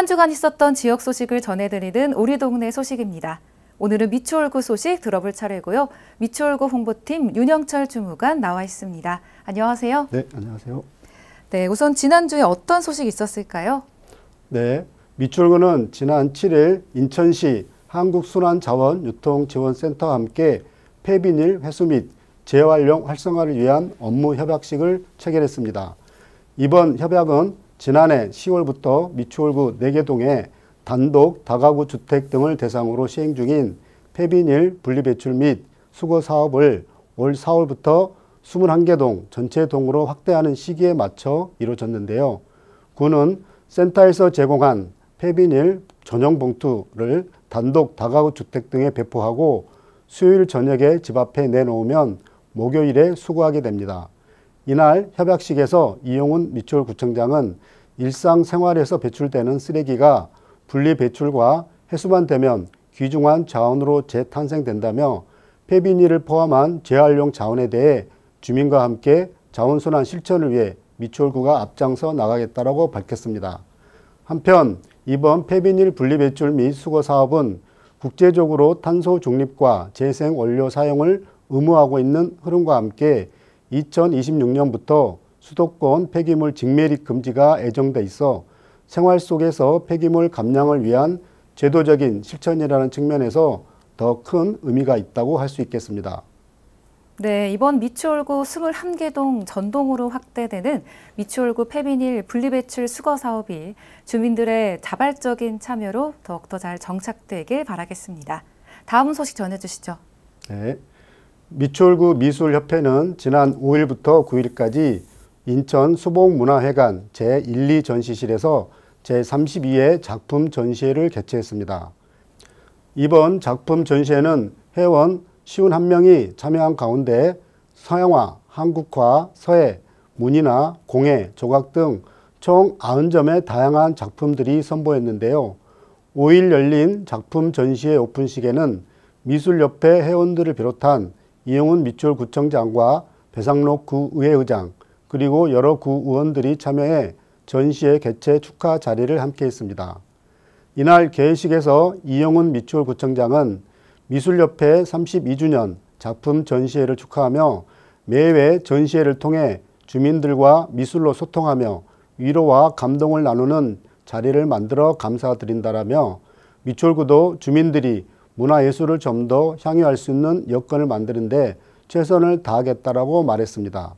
한 주간 있었던 지역 소식을 전해드리는 우리 동네 소식입니다. 오늘은 미추홀구 소식 들어볼 차례고요. 미추홀구 홍보팀 윤영철 주무관 나와 있습니다. 안녕하세요. 네, 안녕하세요. 네, 우선 지난주에 어떤 소식이 있었을까요? 네, 미추홀구는 지난 7일 인천시 한국순환자원유통지원센터와 함께 폐비닐 회수 및 재활용 활성화를 위한 업무 협약식을 체결했습니다. 이번 협약은 지난해 10월부터 미추홀구 4개동에 단독 다가구 주택 등을 대상으로 시행 중인 폐비닐 분리배출 및 수거 사업을 올 4월부터 21개 동 전체 동으로 확대하는 시기에 맞춰 이루어졌는데요. 구는 센터에서 제공한 폐비닐 전용 봉투를 단독 다가구 주택 등에 배포하고 수요일 저녁에 집 앞에 내놓으면 목요일에 수거하게 됩니다. 이날 협약식에서 이용훈 미추홀 구청장은 일상생활에서 배출되는 쓰레기가 분리배출과 해수만 되면 귀중한 자원으로 재탄생된다며 폐비닐을 포함한 재활용 자원에 대해 주민과 함께 자원순환 실천을 위해 미추홀구가 앞장서 나가겠다고 밝혔습니다. 한편 이번 폐비닐 분리배출 및 수거 사업은 국제적으로 탄소 중립과 재생원료 사용을 의무하고 있는 흐름과 함께 2026년부터 수도권 폐기물 직매립 금지가 애정돼 있어 생활 속에서 폐기물 감량을 위한 제도적인 실천이라는 측면에서 더 큰 의미가 있다고 할 수 있겠습니다. 네, 이번 미추홀구 21개 동 전동으로 확대되는 미추홀구 페비닐 분리배출 수거 사업이 주민들의 자발적인 참여로 더욱더 잘 정착되길 바라겠습니다. 다음 소식 전해주시죠. 네. 미추홀구 미술협회는 지난 5일부터 9일까지 인천 수봉문화회관 제1, 2전시실에서 제32회 작품 전시회를 개최했습니다. 이번 작품 전시회는 회원 51명이 참여한 가운데 서양화, 한국화, 서예, 문이나 공예, 조각 등 총 90점의 다양한 작품들이 선보였는데요. 5일 열린 작품 전시회 오픈식에는 미술협회 회원들을 비롯한 이영훈 미추홀 구청장과 배상록 구의회의장 그리고 여러 구 의원들이 참여해 전시회 개최 축하 자리를 함께했습니다. 이날 개회식에서 이영훈 미추홀 구청장은 미술협회 32주년 작품 전시회를 축하하며 매회 전시회를 통해 주민들과 미술로 소통하며 위로와 감동을 나누는 자리를 만들어 감사드린다라며 미추홀구도 주민들이 문화예술을 좀 더 향유할 수 있는 여건을 만드는데 최선을 다하겠다라고 말했습니다.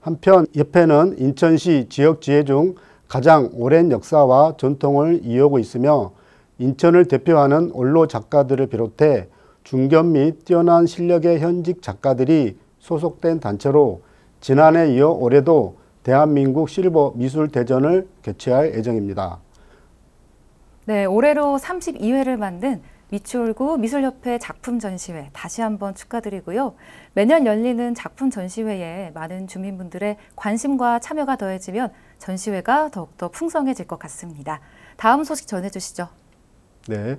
한편 협회는 인천시 지역지혜 중 가장 오랜 역사와 전통을 이어오고 있으며 인천을 대표하는 원로 작가들을 비롯해 중견 및 뛰어난 실력의 현직 작가들이 소속된 단체로 지난해 이어 올해도 대한민국 실버 미술 대전을 개최할 예정입니다. 네, 올해로 32회를 만든 미추홀구 미술협회 작품 전시회 다시 한번 축하드리고요. 매년 열리는 작품 전시회에 많은 주민분들의 관심과 참여가 더해지면 전시회가 더욱더 풍성해질 것 같습니다. 다음 소식 전해주시죠. 네.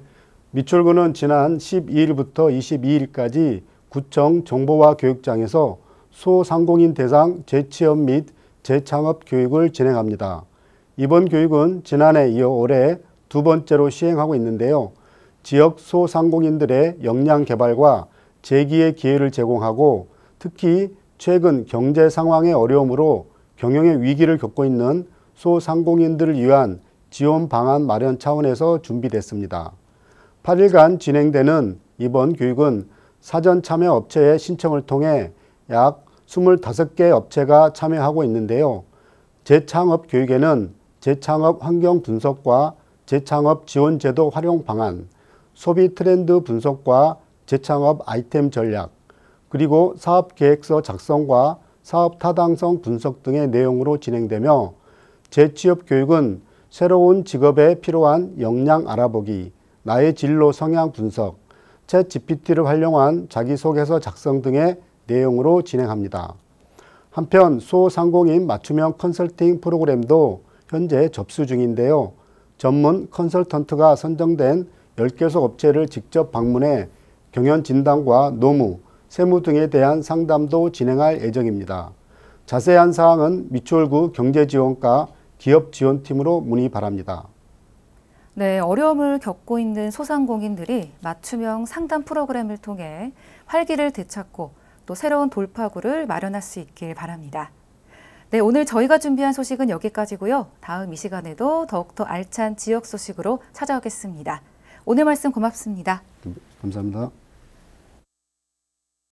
미추홀구는 지난 12일부터 22일까지 구청 정보화 교육장에서 소상공인 대상 재취업 및 재창업 교육을 진행합니다. 이번 교육은 지난해 이어 올해 두 번째로 시행하고 있는데요. 지역 소상공인들의 역량 개발과 재기의 기회를 제공하고 특히 최근 경제 상황의 어려움으로 경영의 위기를 겪고 있는 소상공인들을 위한 지원 방안 마련 차원에서 준비됐습니다. 8일간 진행되는 이번 교육은 사전 참여 업체의 신청을 통해 약 25개 업체가 참여하고 있는데요. 재창업 교육에는 재창업 환경 분석과 재창업 지원제도 활용 방안, 소비 트렌드 분석과 재창업 아이템 전략, 그리고 사업 계획서 작성과 사업 타당성 분석 등의 내용으로 진행되며 재취업 교육은 새로운 직업에 필요한 역량 알아보기, 나의 진로 성향 분석, 챗 GPT를 활용한 자기소개서 작성 등의 내용으로 진행합니다. 한편 소상공인 맞춤형 컨설팅 프로그램도 현재 접수 중인데요. 전문 컨설턴트가 선정된 10개소 업체를 직접 방문해 경연 진단과 노무, 세무 등에 대한 상담도 진행할 예정입니다. 자세한 사항은 미추홀구 경제지원과 기업지원팀으로 문의 바랍니다. 네, 어려움을 겪고 있는 소상공인들이 맞춤형 상담 프로그램을 통해 활기를 되찾고 또 새로운 돌파구를 마련할 수 있길 바랍니다. 네, 오늘 저희가 준비한 소식은 여기까지고요. 다음 이 시간에도 더욱더 알찬 지역 소식으로 찾아오겠습니다. 오늘 말씀 고맙습니다. 네, 감사합니다.